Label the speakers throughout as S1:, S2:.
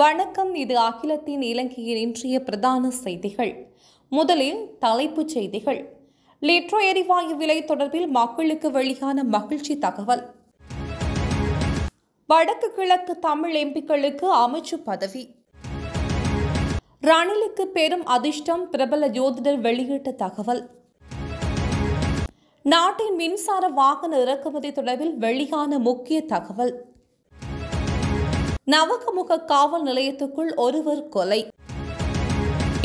S1: வணக்கம் இது அகிலத்தின் இலங்கையின் இன்றைய பிரதான செய்திகள் முதலில் தலைப்புச் செய்திகள் லிட்ரோ எரிவாயு விலை தொடர்பில் மக்களுக்கு வெளியான மகிழ்ச்சி தகவல் வடக்கு கிழக்கு தமிழ் எம்பிக்களுக்கு அமைச்சு பதவி ரணிலுக்கு பெரும் அதிர்ஷ்டம் பிரபல ஜோதிடர் வெளியிட்ட தகவல் நாட்டின் மின்சார வாகன இறக்குமதி தொடர்பில் வெளியான முக்கிய தகவல் நவகமுக காவல் நிலையத்துக்குள் ஒருவர் கொலை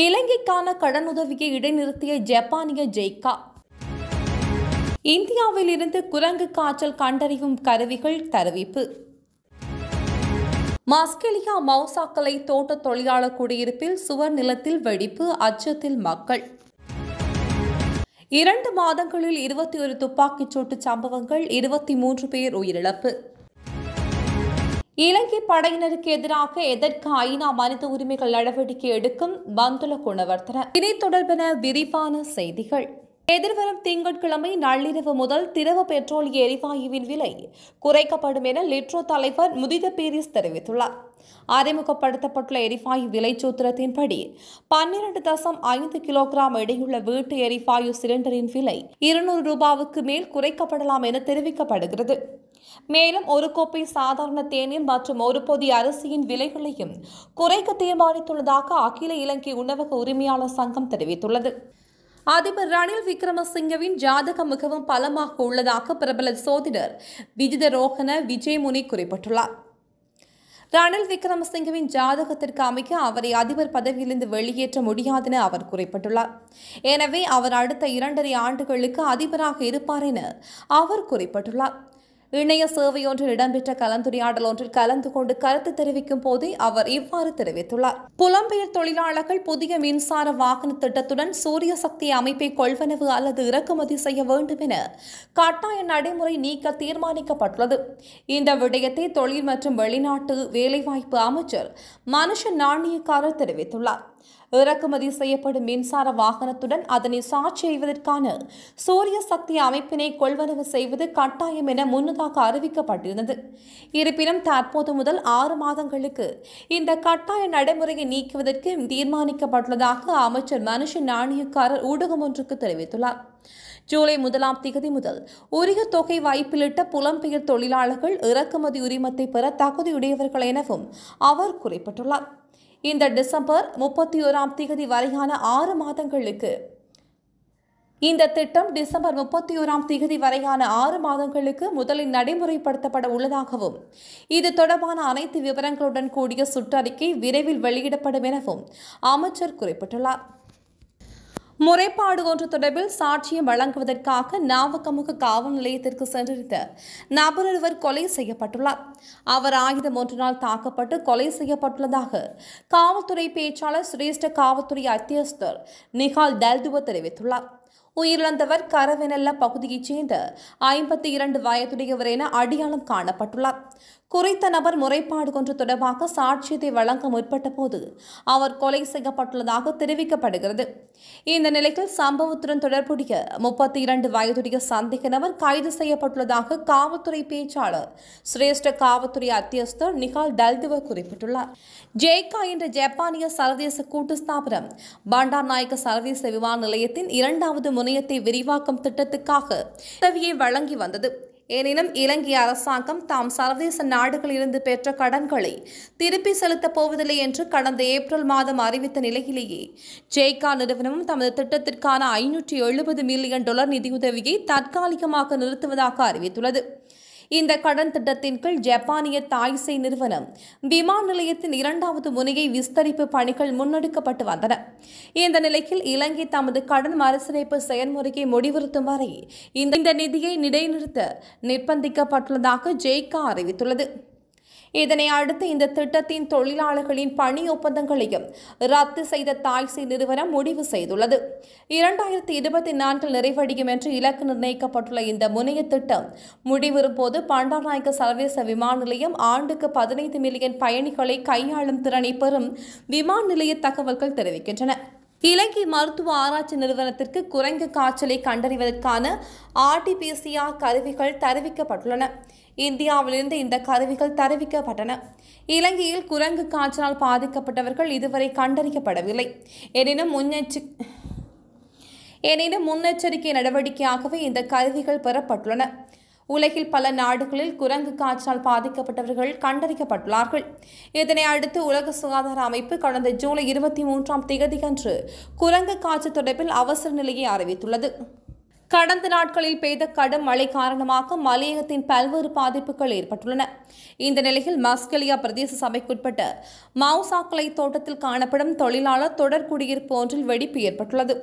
S1: இலங்கைக்கான கடனுதவியை இடைநிறுத்திய ஜப்பானிய ஜெய்கா இந்தியாவில் இருந்து குரங்கு காய்ச்சல் கண்டறியும் கருவிகள் தெரிவிப்பு மஸ்கெலியா மவுசாக்கலை தோட்ட தொழிலாளர் குடியிருப்பில் சுவர் நிலத்தில் வெடிப்பு அச்சத்தில் மக்கள் இரண்டு மாதங்களில் இருபத்தி ஒரு துப்பாக்கிச் சூட்டு சம்பவங்கள் இருபத்தி மூன்று பேர் உயிரிழப்பு இலங்கை படையினருக்கு எதிராக எதற்கு ஐநா மனித உரிமைகள் நடவடிக்கை எடுக்கும் பந்துல குணவர்த்தன இணை தொடர்பான விரிவான செய்திகள் எதிர்வரும் திங்கட்கிழமை நள்ளிரவு முதல் திரவ பெட்ரோலிய எரிவாயுவின் விலை குறைக்கப்படும் என லிட்ரோ தலைவர் முதித பீரிஸ் தெரிவித்துள்ளார் அறிமுகப்படுத்தப்பட்டுள்ள எரிவாயு விலை சூத்திரத்தின்படி பன்னிரண்டு தசம் ஐந்து கிலோகிராம் எடையுள்ள வீட்டு எரிவாயு சிலிண்டரின் விலை இருநூறு ரூபாவுக்கு மேல் குறைக்கப்படலாம் என தெரிவிக்கப்படுகிறது மேலும் ஒரு கோப்பை சாதாரண தேநீர் மற்றும் ஒரு பொதி அரிசியின் விலைகளையும் குறைக்க தீர்மானித்துள்ளதாக அகில இலங்கை உணவக உரிமையாளர் சங்கம் தெரிவித்துள்ளது அதிபர் ரணில் விக்ரமசிங்கவின் ஜாதகம் மிகவும் பலமாக உள்ளதாக பிரபல சோதிடர் விஜித ரோகன விஜயமுனி குறிப்பிட்டுள்ளார் ரணில் விக்ரமசிங்கவின் ஜாதகத்திற்கு அமைக்க அவரை அதிபர் பதவியிலிருந்து வெளியேற்ற முடியாது என அவர் குறிப்பிட்டுள்ளார் எனவே அவர் அடுத்த இரண்டரை ஆண்டுகளுக்கு அதிபராக இருப்பார் என அவர் குறிப்பிட்டுள்ளார் இணைய சேவையொன்றில் இடம்பெற்ற கலந்துரையாடல் ஒன்றில் கலந்து கொண்டு கருத்து தெரிவிக்கும் போதே அவர் இவ்வாறு தெரிவித்துள்ளார் புலம்பெயர் தொழிலாளர்கள் புதிய மின்சார வாகன திட்டத்துடன் சூரிய சக்தி அமைப்பை கொள்வனவு அல்லது இறக்குமதி செய்ய வேண்டும் என கட்டாய நடைமுறை நீக்க தீர்மானிக்கப்பட்டுள்ளது இந்த விடயத்தை தொழில் மற்றும் வெளிநாட்டு வேலைவாய்ப்பு அமைச்சர் மனுஷ நாணயக்காரர் தெரிவித்துள்ளார் இறக்குமதி செய்யப்படும் மின்சார வாகனத்துடன் அதனை சார்ஜ் செய்வதற்கான சூரிய சக்தி அமைப்பினை கொள்வனவு செய்வது கட்டாயம் என முன்னதாக அறிவிக்கப்பட்டிருந்தது இருப்பினும் தற்போது முதல் ஆறு மாதங்களுக்கு இந்த கட்டாய நடைமுறையை நீக்குவதற்கு தீர்மானிக்கப்பட்டுள்ளதாக அமைச்சர் மனுஷ நாணயக்காரர் ஊடகம் ஒன்றுக்கு தெரிவித்துள்ளார் ஜூலை முதலாம் திகதி முதல் உரிய தொகை வாய்ப்பிலிட்ட புலம்பெயர் தொழிலாளர்கள் இறக்குமதி உரிமத்தை பெற தகுதியுடையவர்கள் எனவும் அவர் குறிப்பிட்டுள்ளார் இந்த டிசம்பர் முப்பத்தி ஓராம் தேதி வரையான ஆறு மாதங்களுக்கு இந்த திட்டம் டிசம்பர் முப்பத்தி ஓராம் தேதி வரையான ஆறு மாதங்களுக்கு முதலில் நடைமுறைப்படுத்தப்பட உள்ளதாகவும் இது தொடர்பான அனைத்து விவரங்களுடன் கூடிய சுற்றறிக்கை விரைவில் வெளியிடப்படும் எனவும் அமைச்சர் குறிப்பிட்டுள்ளார் முறைப்பாடு ஒன்று தொடர்பில் சாட்சியம் வழங்குவதற்காக நாவக்கமுக காவல் நிலையத்திற்கு சென்றிருந்த நபரொருவர் கொலை செய்யப்பட்டுள்ளார் அவர் ஆயுதம் ஒன்றினால் தாக்கப்பட்டு கொலை செய்யப்பட்டுள்ளதாக காவல்துறை பேச்சாளர் சிரேஷ்ட காவல்துறை அத்தியஸ்தர் நிகால் டல்துவ தெரிவித்துள்ளார் உயிரிழந்தவர் கரவெனல்ல பகுதியைச் சேர்ந்த ஐம்பத்தி இரண்டு வயதுடையவர் என அடையாளம் காணப்பட்டுள்ளார் குறித்த நபர் முறைப்பாடு கொன்று தொடர்பாக சாட்சியத்தை வழங்க முற்பட்ட போது அவர் கொலை செய்யப்பட்டுள்ளதாக தெரிவிக்கப்படுகிறது இந்த நிலையில் சம்பவத்துடன் தொடர்புடைய முப்பத்தி இரண்டு வயதுடைய சந்தேக நபர் கைது செய்யப்பட்டுள்ளதாக காவல்துறை பேச்சாளர் சிரேஷ்ட காவல்துறை அத்தியஸ்தர் நிகால் டல்திவ குறிப்பிட்டுள்ளார் ஜேகா என்ற ஜப்பானிய சர்வதேச கூட்டு ஸ்தாபனம் பண்டார் நாயக்க சர்வதேச விமான நிலையத்தின் இரண்டாவது முனை முனையத்தை விரிவாக்கும் திட்டத்துக்காக உதவியை வழங்கி வந்தது எனினும் இலங்கை அரசாங்கம் தாம் சர்வதேச நாடுகளிலிருந்து பெற்ற கடன்களை திருப்பி செலுத்தப் போவதில்லை என்று கடந்த ஏப்ரல் மாதம் அறிவித்த நிலையிலேயே ஜெய்கா நிறுவனமும் தமது திட்டத்திற்கான ஐநூற்றி எழுபது மில்லியன் டாலர் நிதியுதவியை தற்காலிகமாக நிறுத்துவதாக அறிவித்துள்ளது இந்த கடன் திட்டத்தின் கீழ் ஜப்பானிய தாய்சை நிறுவனம் விமான நிலையத்தின் இரண்டாவது முனையை விஸ்தரிப்பு பணிகள் முன்னெடுக்கப்பட்டு வந்தன இந்த நிலையில் இலங்கை தமது கடன் மறுசீரமைப்பு செயல்முறையை முடிவுறுத்தும் வரை இந்த நிதியை நிலைநிறுத்த நிர்பந்திக்கப்பட்டுள்ளதாக ஜெய்கா அறிவித்துள்ளது இதனை அடுத்து இந்த திட்டத்தின் தொழிலாளர்களின் பணி ஒப்பந்தங்களையும் ரத்து செய்த தாய்சி நிறுவனம் முடிவு செய்துள்ளது இரண்டாயிரத்தி இருபத்தி நான்கில் நிறைவடையும் என்று இலக்கு நிர்ணயிக்கப்பட்டுள்ள இந்த முனைய திட்டம் முடிவரும் போது பாண்டாநாயக்க சர்வதேச விமான நிலையம் ஆண்டுக்கு பதினைந்து மில்லியன் பயணிகளை கையாளும் திறனை பெறும் விமான நிலைய தகவல்கள் தெரிவிக்கின்றன இலங்கை மருத்துவ ஆராய்ச்சி நிறுவனத்திற்கு குறைந்த காய்ச்சலை கண்டறிவதற்கான ஆர்டிபிசிஆர் கருவிகள் தெரிவிக்கப்பட்டுள்ளன இந்தியாவிலிருந்து இந்த கருவிகள் தெரிவிக்கப்பட்டன இலங்கையில் குரங்கு காய்ச்சலால் பாதிக்கப்பட்டவர்கள் இதுவரை கண்டறியப்படவில்லை எனினும் முன்னெச்சரி எனினும் முன்னெச்சரிக்கை நடவடிக்கையாகவே இந்த கருவிகள் பெறப்பட்டுள்ளன உலகில் பல நாடுகளில் குரங்கு காய்ச்சலால் பாதிக்கப்பட்டவர்கள் கண்டறியப்பட்டுள்ளார்கள் இதனை அடுத்து உலக சுகாதார அமைப்பு கடந்த ஜூலை இருபத்தி மூன்றாம் தேதியன்று குரங்கு காய்ச்சல் தொடர்பில் அவசர நிலையை அறிவித்துள்ளது கடந்த நாட்களில் பெய்த கடும் மழை காரணமாக மலையகத்தின் பல்வேறு பாதிப்புகள் ஏற்பட்டுள்ளன இந்த நிலையில் மஸ்கலியா பிரதேச சபைக்குட்பட்ட மாவுசாக்கலை தோட்டத்தில் காணப்படும் தொழிலாளர் தொடர் குடியிருப்பு ஒன்றில் வெடிப்பு ஏற்பட்டுள்ளது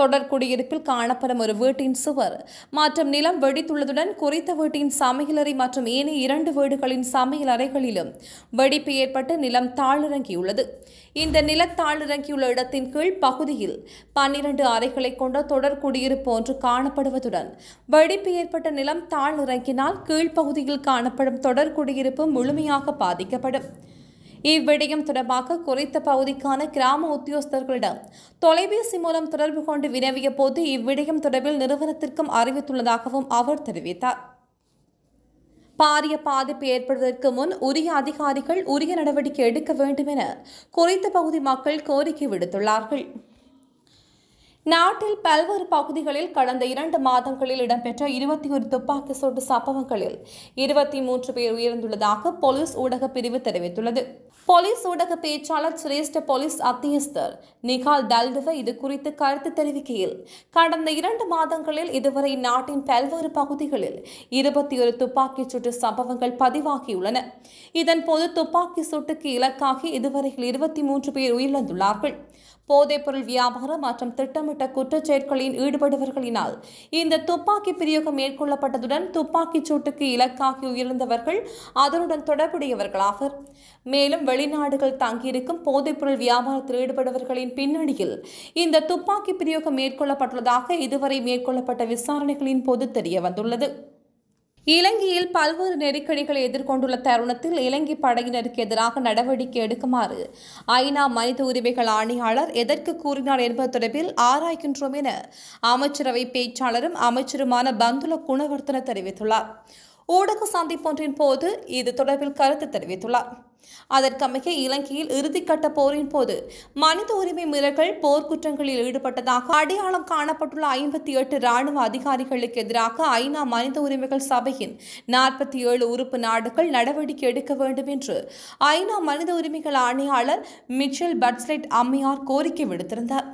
S1: தொடர் குடியிருப்பில் காணப்படும் ஒரு வீட்டின் சுவர் மற்றும் நிலம் வெடித்துள்ளதுடன் குறித்த வீட்டின் சமையலறை மற்றும் ஏனைய இரண்டு வீடுகளின் சமையல் அறைகளிலும் வெடிப்பு ஏற்பட்டு நிலம் தாழிறங்கியுள்ளது இந்த நிலத்தாள் இறங்கியுள்ள இடத்தின் கீழ் பகுதியில் பன்னிரண்டு அறைகளை கொண்ட தொடர் குடியிருப்பு ஒன்று காணப்படுவதுடன் வெடிப்பு ஏற்பட்ட நிலம் தாழ் இறங்கினால் கீழ்ப்பகுதியில் காணப்படும் தொடர் குடியிருப்பு முழுமையாக பாதிக்கப்படும் இவ்விடயம் தொடர்பாக குறித்த பகுதிக்கான கிராம உத்தியோகஸ்தர்களிடம் தொலைபேசி மூலம் தொடர்பு கொண்டு வினவிய போது இவ்விடயம் தொடர்பில் நிறுவனத்திற்கும் அறிவித்துள்ளதாகவும் அவர் தெரிவித்தார் பாரிய பாதிப்பு ஏற்படுவதற்கு முன் உரிய அதிகாரிகள் உரிய நடவடிக்கை எடுக்க வேண்டும் என குறித்த பகுதி மக்கள் கோரிக்கை விடுத்துள்ளார்கள் நாட்டில் பல்வேறு பகுதிகளில் கடந்த இரண்டு மாதங்களில் இடம்பெற்ற இருபத்தி ஒரு துப்பாக்கி சூட்டு சம்பவங்களில் இருபத்தி மூன்று பேர் உயிரிழந்துள்ளதாக போலீஸ் ஊடக பிரிவு தெரிவித்துள்ளது போலீஸ் ஊடக பேச்சாளர் சிரேஷ்ட போலீஸ் அத்தியஸ்தர் நிகால் தல்துவ இது குறித்து கருத்து தெரிவிக்கையில் கடந்த இரண்டு மாதங்களில் இதுவரை நாட்டின் பல்வேறு பகுதிகளில் இருபத்தி ஒரு துப்பாக்கிச் சூட்டு சம்பவங்கள் பதிவாகியுள்ளன இதன்போது துப்பாக்கி சூட்டுக்கு இலக்காகி இதுவரையில் இருபத்தி மூன்று பேர் உயிரிழந்துள்ளார்கள் போதைப்பொருள் வியாபாரம் மற்றும் திட்டமிட்ட குற்றச்செயல்களில் ஈடுபடுபவர்களினால் இந்த துப்பாக்கி பிரயோகம் மேற்கொள்ளப்பட்டதுடன் துப்பாக்கிச் சூட்டுக்கு இலக்காகி உயிர்ந்தவர்கள் அதனுடன் தொடர்புடையவர்களாகர் மேலும் வெளிநாடுகள் தங்கியிருக்கும் போதைப்பொருள் வியாபாரத்தில் ஈடுபடுபவர்களின் பின்னணியில் இந்த துப்பாக்கி பிரயோகம் மேற்கொள்ளப்பட்டுள்ளதாக இதுவரை மேற்கொள்ளப்பட்ட விசாரணைகளின் போது தெரிய வந்துள்ளது இலங்கையில் பல்வேறு நெருக்கடிகளை எதிர்கொண்டுள்ள தருணத்தில் இலங்கை படையினருக்கு எதிராக நடவடிக்கை எடுக்குமாறு ஐநா மனித உரிமைகள் ஆணையாளர் எதற்கு கூறினார் என்பது தொடர்பில் ஆராய்கின்றோம் என அமைச்சரவை பேச்சாளரும் அமைச்சருமான பந்துல குணவர்த்தன தெரிவித்துள்ளார் ஊடக சந்திப்பொன்றின் போது இது தொடர்பில் கருத்து தெரிவித்துள்ளார் அதற்கமைய இலங்கையில் இறுதிக்கட்ட போரின் போது மனித உரிமை மீறல்கள் போர்க்குற்றங்களில் ஈடுபட்டதாக அடையாளம் காணப்பட்டுள்ள ஐம்பத்தி எட்டு ராணுவ அதிகாரிகளுக்கு எதிராக ஐநா மனித உரிமைகள் சபையின் நாற்பத்தி ஏழு உறுப்பு நாடுகள் நடவடிக்கை எடுக்க வேண்டும் என்று ஐநா மனித உரிமைகள் ஆணையாளர் மிச்சல் பட்ஸ்லெட் அம்மையார் கோரிக்கை விடுத்திருந்தார்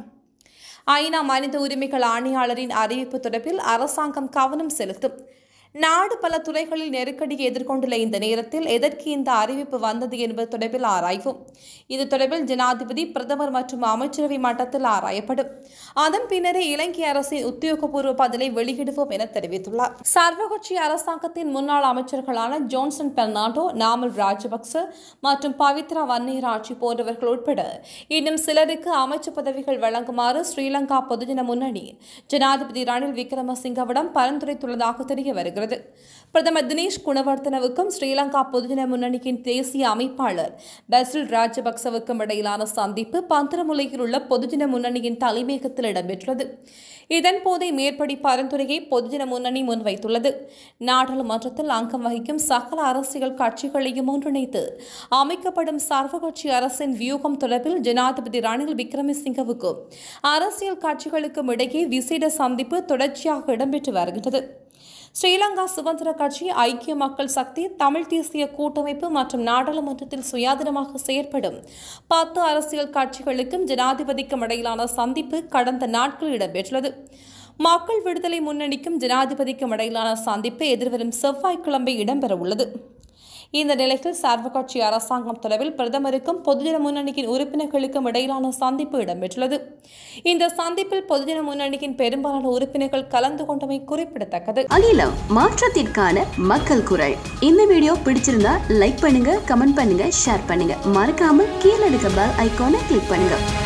S1: ஐநா மனித உரிமைகள் ஆணையாளரின் அறிவிப்பு தொடர்பில் அரசாங்கம் கவனம் செலுத்தும் நாடு பல துறைகளில் நெருக்கடியை எதிர்கொண்டுள்ள இந்த நேரத்தில் எதற்கு இந்த அறிவிப்பு வந்தது என்பது தொடர்பில் ஆராய்வோம் இது தொடர்பில் ஜனாதிபதி பிரதமர் மற்றும் அமைச்சரவை மட்டத்தில் ஆராயப்படும் அதன் பின்னரே இலங்கை அரசின் உத்தியோகபூர்வ பதிலை வெளியிடுவோம் என தெரிவித்துள்ளார் சர்வகட்சி அரசாங்கத்தின் முன்னாள் அமைச்சர்களான ஜோன்சன் பெர்னாண்டோ நாமல் ராஜபக்ச மற்றும் பவித்ரா ஆட்சி போன்றவர்கள் உட்பட இன்னும் சிலருக்கு அமைச்சு பதவிகள் வழங்குமாறு ஸ்ரீலங்கா பொதுஜன முன்னணி ஜனாதிபதி ரணில் விக்ரமசிங்கவிடம் பரிந்துரைத்துள்ளதாக தெரிய வருகிறது வருகிறது பிரதமர் தினேஷ் குணவர்த்தனவுக்கும் ஸ்ரீலங்கா பொதுஜன முன்னணியின் தேசிய அமைப்பாளர் பசில் ராஜபக்சவுக்கும் இடையிலான சந்திப்பு பந்தரமுலையில் உள்ள பொதுஜன முன்னணியின் தலைமையகத்தில் இடம்பெற்றது இதன்போதே மேற்படி பரிந்துரையை பொதுஜன முன்னணி முன்வைத்துள்ளது நாடாளுமன்றத்தில் அங்கம் வகிக்கும் சகல அரசியல் கட்சிகளையும் ஒன்றிணைத்து அமைக்கப்படும் சர்வகட்சி அரசின் வியூகம் தொடர்பில் ஜனாதிபதி ரணில் விக்ரமசிங்கவுக்கும் அரசியல் கட்சிகளுக்கும் இடையே விசேட சந்திப்பு தொடர்ச்சியாக இடம்பெற்று வருகின்றது ஸ்ரீலங்கா சுதந்திர கட்சி ஐக்கிய மக்கள் சக்தி தமிழ் தேசிய கூட்டமைப்பு மற்றும் நாடாளுமன்றத்தில் சுயாதீனமாக செயற்படும் பத்து அரசியல் கட்சிகளுக்கும் ஜனாதிபதிக்கும் இடையிலான சந்திப்பு கடந்த நாட்கள் இடம்பெற்றுள்ளது மக்கள் விடுதலை முன்னணிக்கும் ஜனாதிபதிக்கும் இடையிலான சந்திப்பு எதிர்வரும் செவ்வாய்க்கிழமை இடம்பெறவுள்ளது இந்த நிலையில் சர்வகட்சி அரசாங்கம் தொலைவில் பிரதமருக்கும் பொதுஜன முன்னணியின் உறுப்பினர்களுக்கும் இடையிலான சந்திப்பு இடம்பெற்றுள்ளது இந்த சந்திப்பில் பொதுஜன முன்னணியின் பெரும்பாலான உறுப்பினர்கள் கலந்து கொண்டமை குறிப்பிடத்தக்கது அகிலம் மாற்றத்திற்கான மக்கள் குரல் இந்த வீடியோ பிடிச்சிருந்தா லைக் பண்ணுங்க கமெண்ட் பண்ணுங்க ஷேர் பண்ணுங்க மறக்காம கீழே இருக்க பெல் ஐக்கானை கிளிக் பண்ணுங்க